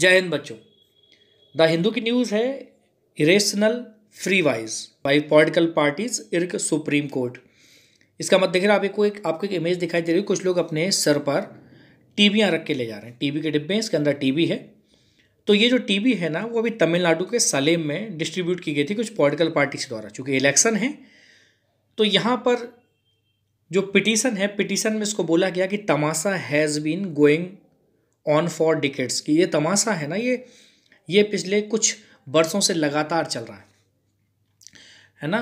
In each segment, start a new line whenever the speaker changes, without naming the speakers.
जय हिंद बच्चों द हिंदू की न्यूज़ है irrational freebies by political parties इर्क सुप्रीम कोर्ट इसका मत मतलब देख रहे आपको एक आपको एक इमेज दिखाई दे रही है कुछ लोग अपने सर पर टीबियाँ रख के ले जा रहे हैं टीबी के डिब्बे इसके अंदर टीबी है तो ये जो टीबी है ना वो अभी तमिलनाडु के सलेम में डिस्ट्रीब्यूट की गई थी कुछ पॉलिटिकल पार्टीज द्वारा चूँकि इलेक्शन है तो यहाँ पर जो पिटीशन है पिटीशन में इसको बोला गया कि तमाशा has been going on for decades की ये तमाशा है ना ये ये पिछले कुछ बरसों से लगातार चल रहा है है ना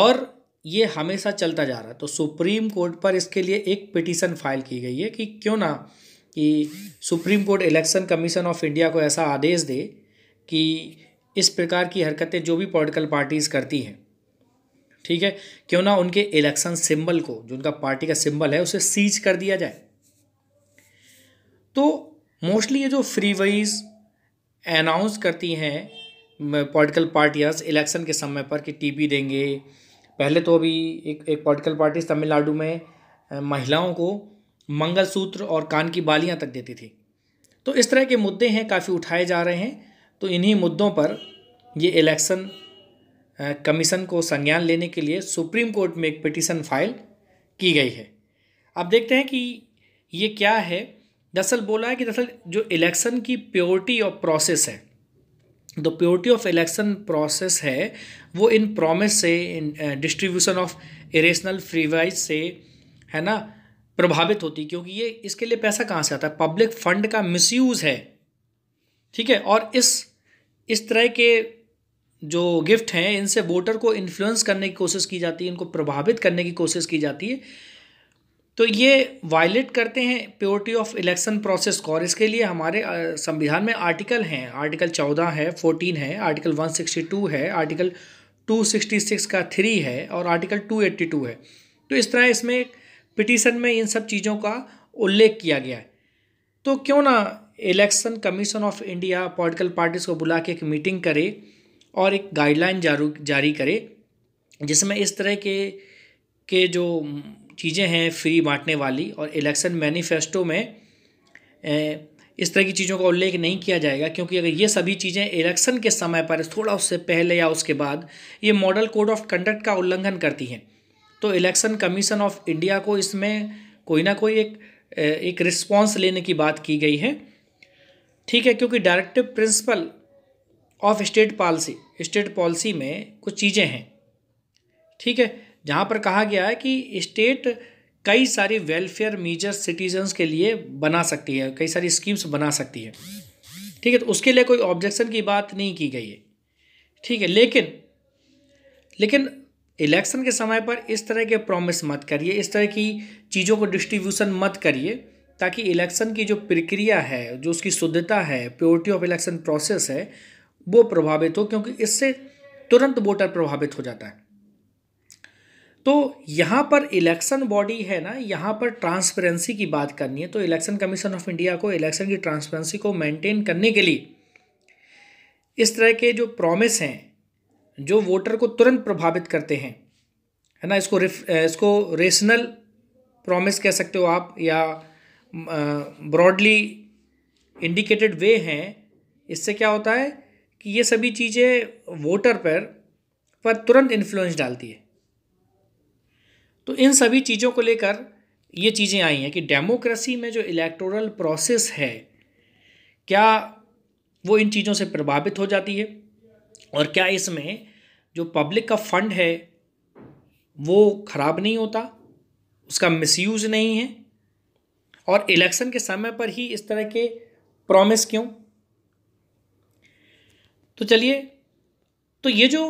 और ये हमेशा चलता जा रहा है तो सुप्रीम कोर्ट पर इसके लिए एक पिटीशन फाइल की गई है कि क्यों ना कि supreme court election commission of India को ऐसा आदेश दे कि इस प्रकार की हरकतें जो भी पॉलिटिकल पार्टीज़ करती हैं ठीक है क्यों ना उनके इलेक्शन सिंबल को जो उनका पार्टी का सिंबल है उसे सीज कर दिया जाए तो मोस्टली ये जो फ्री वाइज अनाउंस करती हैं पॉलिटिकल पार्टियाँ इलेक्शन के समय पर कि टीबी देंगे पहले तो अभी एक एक पॉलिटिकल पार्टी तमिलनाडु में महिलाओं को मंगलसूत्र और कान की बालियां तक देती थी तो इस तरह के मुद्दे हैं काफ़ी उठाए जा रहे हैं तो इन्हीं मुद्दों पर ये इलेक्शन कमीशन को संज्ञान लेने के लिए सुप्रीम कोर्ट में एक पिटिशन फाइल की गई है अब देखते हैं कि ये क्या है दरअसल बोला है कि दरअसल जो इलेक्शन की प्योरिटी ऑफ प्रोसेस है the purity of election process है वो इन प्रोमिस से इन डिस्ट्रीब्यूशन ऑफ इरेशनल फ्रीवाइज से है ना प्रभावित होती क्योंकि ये इसके लिए पैसा कहाँ से आता है पब्लिक फंड का मिसयूज़ है ठीक है और इस इस तरह के जो गिफ्ट हैं इनसे वोटर को इन्फ्लुएंस करने की कोशिश की जाती है इनको प्रभावित करने की कोशिश की जाती है तो ये वायलेट करते हैं प्योरिटी ऑफ इलेक्शन प्रोसेस को और इसके लिए हमारे संविधान में आर्टिकल हैं आर्टिकल चौदह है फोर्टीन है आर्टिकल वन सिक्सटी टू है आर्टिकल टू सिक्सटी सिक्स का थ्री है और आर्टिकल टू एट्टी टू है तो इस तरह इसमें पिटीशन में इन सब चीज़ों का उल्लेख किया गया है तो क्यों ना election commission of India political parties को बुला के एक मीटिंग करे और एक गाइडलाइन जारू जारी करे जिसमें इस तरह के के जो चीज़ें हैं फ्री बांटने वाली और इलेक्शन मैनिफेस्टो में इस तरह की चीज़ों का उल्लेख नहीं किया जाएगा क्योंकि अगर ये सभी चीज़ें इलेक्शन के समय पर थोड़ा उससे पहले या उसके बाद ये मॉडल कोड ऑफ कंडक्ट का उल्लंघन करती हैं तो इलेक्शन कमीशन ऑफ इंडिया को इसमें कोई ना कोई एक एक रिस्पॉन्स लेने की बात की गई है ठीक है क्योंकि directive principle of state policy state policy में कुछ चीज़ें हैं ठीक है जहाँ पर कहा गया है कि स्टेट कई सारी वेलफेयर मेजर सिटीजन्स के लिए बना सकती है कई सारी स्कीम्स बना सकती है ठीक है तो उसके लिए कोई ऑब्जेक्शन की बात नहीं की गई है ठीक है लेकिन लेकिन इलेक्शन के समय पर इस तरह के प्रॉमिस मत करिए इस तरह की चीज़ों को डिस्ट्रीब्यूशन मत करिए ताकि इलेक्शन की जो प्रक्रिया है जो उसकी शुद्धता है प्योरिटी ऑफ इलेक्शन प्रोसेस है वो प्रभावित हो क्योंकि इससे तुरंत वोटर प्रभावित हो जाता है तो यहाँ पर इलेक्शन बॉडी है ना यहाँ पर ट्रांसपेरेंसी की बात करनी है तो इलेक्शन कमीशन ऑफ इंडिया को इलेक्शन की ट्रांसपेरेंसी को मेंटेन करने के लिए इस तरह के जो प्रॉमिस हैं जो वोटर को तुरंत प्रभावित करते हैं है ना इसको इसको रेशनल प्रॉमिस कह सकते हो आप या ब्रॉडली इंडिकेटेड वे हैं इससे क्या होता है कि ये सभी चीज़ें वोटर पर पर तुरंत इन्फ्लुएंस डालती है तो इन सभी चीज़ों को लेकर ये चीज़ें आई हैं कि डेमोक्रेसी में जो इलेक्टोरल प्रोसेस है क्या वो इन चीज़ों से प्रभावित हो जाती है और क्या इसमें जो पब्लिक का फंड है वो ख़राब नहीं होता उसका मिसयूज नहीं है और इलेक्शन के समय पर ही इस तरह के प्रॉमिस क्यों तो चलिए तो ये जो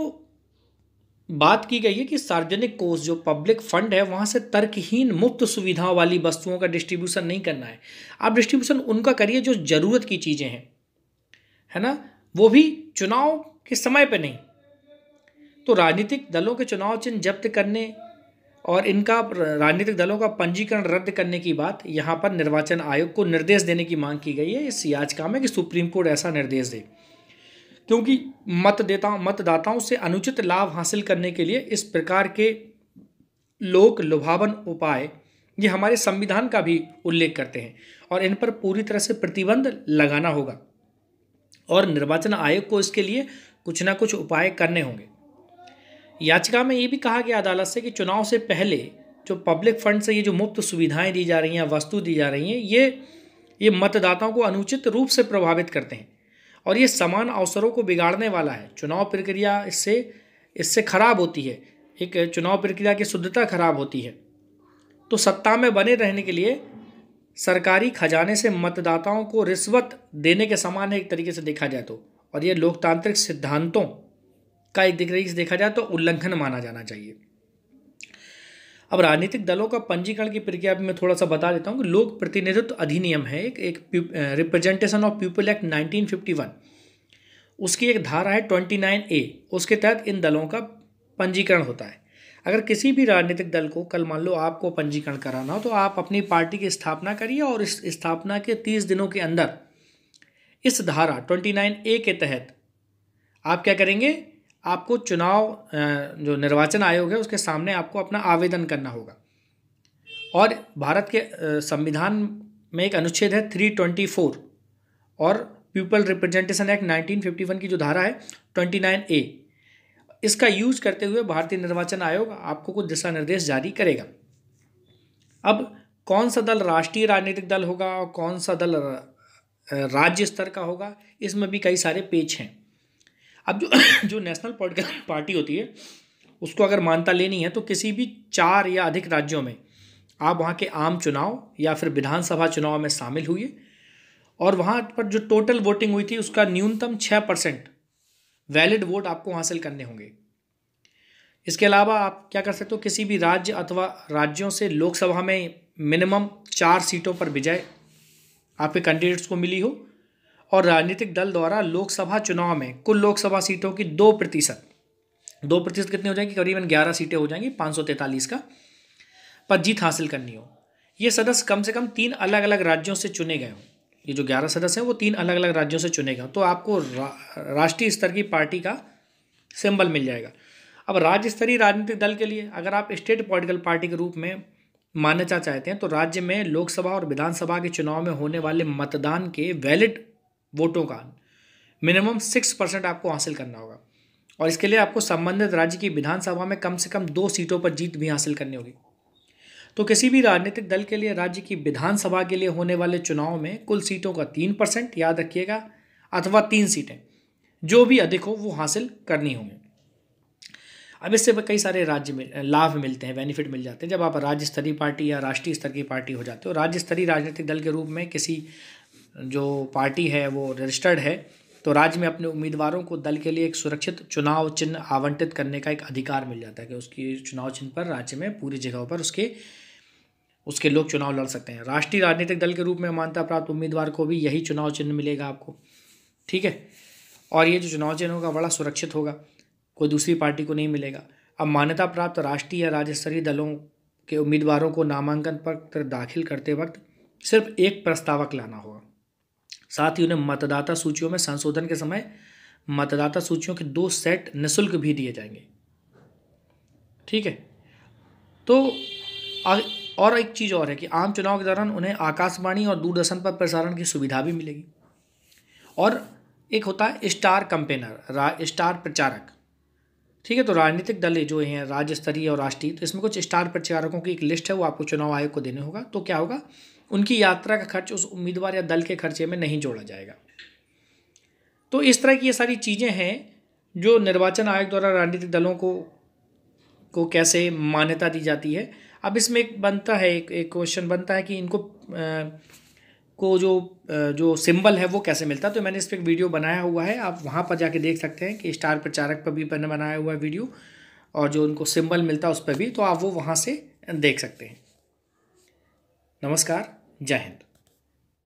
बात की गई है कि सार्वजनिक कोष जो पब्लिक फंड है वहाँ से तर्कहीन मुफ्त सुविधाओं वाली वस्तुओं का डिस्ट्रीब्यूशन नहीं करना है आप डिस्ट्रीब्यूशन उनका करिए जो ज़रूरत की चीज़ें हैं है ना वो भी चुनाव के समय पर नहीं तो राजनीतिक दलों के चुनाव चिन्ह जब्त करने और इनका राजनीतिक दलों का पंजीकरण रद्द करने की बात यहाँ पर निर्वाचन आयोग को निर्देश देने की मांग की गई है इस याचिका में कि सुप्रीम कोर्ट ऐसा निर्देश दे क्योंकि मतदाताओं मतदाताओं से अनुचित लाभ हासिल करने के लिए इस प्रकार के लोक लुभावन उपाय ये हमारे संविधान का भी उल्लेख करते हैं और इन पर पूरी तरह से प्रतिबंध लगाना होगा और निर्वाचन आयोग को इसके लिए कुछ ना कुछ उपाय करने होंगे याचिका में ये भी कहा गया अदालत से कि चुनाव से पहले जो पब्लिक फंड से ये जो मुफ्त सुविधाएं दी जा रही हैं वस्तु दी जा रही हैं ये ये मतदाताओं को अनुचित रूप से प्रभावित करते हैं और ये समान अवसरों को बिगाड़ने वाला है चुनाव प्रक्रिया इससे इससे खराब होती है एक चुनाव प्रक्रिया की शुद्धता खराब होती है तो सत्ता में बने रहने के लिए सरकारी खजाने से मतदाताओं को रिश्वत देने के समान है एक तरीके से देखा जाए तो और ये लोकतांत्रिक सिद्धांतों का एक तरीके से देखा जाए तो उल्लंघन माना जाना चाहिए अब राजनीतिक दलों का पंजीकरण की प्रक्रिया में थोड़ा सा बता देता हूँ कि लोक प्रतिनिधित्व अधिनियम है एक एक रिप्रेजेंटेशन ऑफ पीपल एक्ट 1951 उसकी एक धारा है 29 ए उसके तहत इन दलों का पंजीकरण होता है अगर किसी भी राजनीतिक दल को कल मान लो आपको पंजीकरण कराना हो तो आप अपनी पार्टी की स्थापना करिए और इस स्थापना के तीस दिनों के अंदर इस धारा ट्वेंटी ए के तहत आप क्या करेंगे आपको चुनाव जो निर्वाचन आयोग है उसके सामने आपको अपना आवेदन करना होगा और भारत के संविधान में एक अनुच्छेद है थ्री ट्वेंटी फोर और people representation act nineteen fifty one की जो धारा है ट्वेंटी नाइन ए इसका यूज करते हुए भारतीय निर्वाचन आयोग आपको कुछ दिशा निर्देश जारी करेगा अब कौन सा दल राष्ट्रीय राजनीतिक दल होगा और कौन सा दल राज्य स्तर का होगा इसमें भी कई सारे पेच हैं अब जो जो नेशनल पोलिटिकल पार्टी होती है उसको अगर मान्यता लेनी है तो किसी भी चार या अधिक राज्यों में आप वहाँ के आम चुनाव या फिर विधानसभा चुनाव में शामिल हुए और वहाँ पर जो टोटल वोटिंग हुई थी उसका न्यूनतम छः परसेंट वैलिड वोट आपको हासिल करने होंगे इसके अलावा आप क्या कर सकते हो किसी भी राज्य अथवा राज्यों से लोकसभा में मिनिमम चार सीटों पर विजय आपके कैंडिडेट्स को मिली हो और राजनीतिक दल द्वारा लोकसभा चुनाव में कुल लोकसभा सीटों की दो प्रतिशत दो प्रतिशत कितनी हो जाएगी करीबन ग्यारह सीटें हो जाएंगी पाँच सौ तैंतालीस का पर जीत हासिल करनी हो ये सदस्य कम से कम तीन अलग अलग राज्यों से चुने गए हों ये जो ग्यारह सदस्य हैं वो तीन अलग अलग राज्यों से चुने गए तो आपको रा, राष्ट्रीय स्तर की पार्टी का सिंबल मिल जाएगा अब राज्य स्तरीय राजनीतिक दल के लिए अगर आप स्टेट पॉलिटिकल पार्टी के रूप में मान्यता चाहते हैं तो राज्य में लोकसभा और विधानसभा के चुनाव में होने वाले मतदान के वैलिड वोटों का मिनिमम सिक्स परसेंट आपको हासिल करना होगा और इसके लिए आपको संबंधित राज्य की विधानसभा में कम से कम दो सीटों पर जीत भी हासिल करनी होगी तो किसी भी राजनीतिक दल के लिए राज्य की विधानसभा के लिए होने वाले चुनाव में कुल सीटों का तीन परसेंट याद रखिएगा अथवा तीन सीटें जो भी अधिक हो वो हासिल करनी होंगी अब इससे कई सारे राज्य में लाभ मिलते हैं बेनिफिट मिल जाते हैं जब आप राज्य स्तरीय पार्टी या राष्ट्रीय स्तर की पार्टी हो जाते हो राज्य स्तरीय राजनीतिक दल के रूप में किसी जो पार्टी है वो रजिस्टर्ड है तो राज्य में अपने उम्मीदवारों को दल के लिए एक सुरक्षित चुनाव चिन्ह आवंटित करने का एक अधिकार मिल जाता है कि उसकी चुनाव चिन्ह पर राज्य में पूरी जगहों पर उसके उसके लोग चुनाव लड़ सकते हैं राष्ट्रीय राजनीतिक दल के रूप में मान्यता प्राप्त उम्मीदवार को भी यही चुनाव चिन्ह मिलेगा आपको ठीक है और ये जो चुनाव चिन्ह होगा बड़ा सुरक्षित होगा कोई दूसरी पार्टी को नहीं मिलेगा अब मान्यता प्राप्त राष्ट्रीय या राज्य स्तरीय दलों के उम्मीदवारों को नामांकन पत्र दाखिल करते वक्त सिर्फ एक प्रस्तावक लाना होगा साथ ही उन्हें मतदाता सूचियों में संशोधन के समय मतदाता सूचियों के दो सेट निःशुल्क भी दिए जाएंगे ठीक है तो और एक चीज़ और है कि आम चुनाव के दौरान उन्हें आकाशवाणी और दूरदर्शन पर प्रसारण की सुविधा भी मिलेगी और एक होता है स्टार कंपेनर स्टार प्रचारक ठीक है तो राजनीतिक दल जो हैं राज्य स्तरीय और राष्ट्रीय तो इसमें कुछ स्टार प्रचारकों की एक लिस्ट है वो आपको चुनाव आयोग को देने होगा तो क्या होगा उनकी यात्रा का खर्च उस उम्मीदवार या दल के खर्चे में नहीं जोड़ा जाएगा तो इस तरह की ये सारी चीज़ें हैं जो निर्वाचन आयोग द्वारा राजनीतिक दलों को को कैसे मान्यता दी जाती है अब इसमें एक बनता है एक एक क्वेश्चन बनता है कि इनको आ, को जो आ, जो सिंबल है वो कैसे मिलता है तो मैंने इस पर एक वीडियो बनाया हुआ है आप वहाँ पर जाके देख सकते हैं कि स्टार प्रचारक पर भी मैंने बनाया हुआ है वीडियो और जो उनको सिंबल मिलता है उस पर भी तो आप वो वहाँ से देख सकते हैं नमस्कार जय हिंद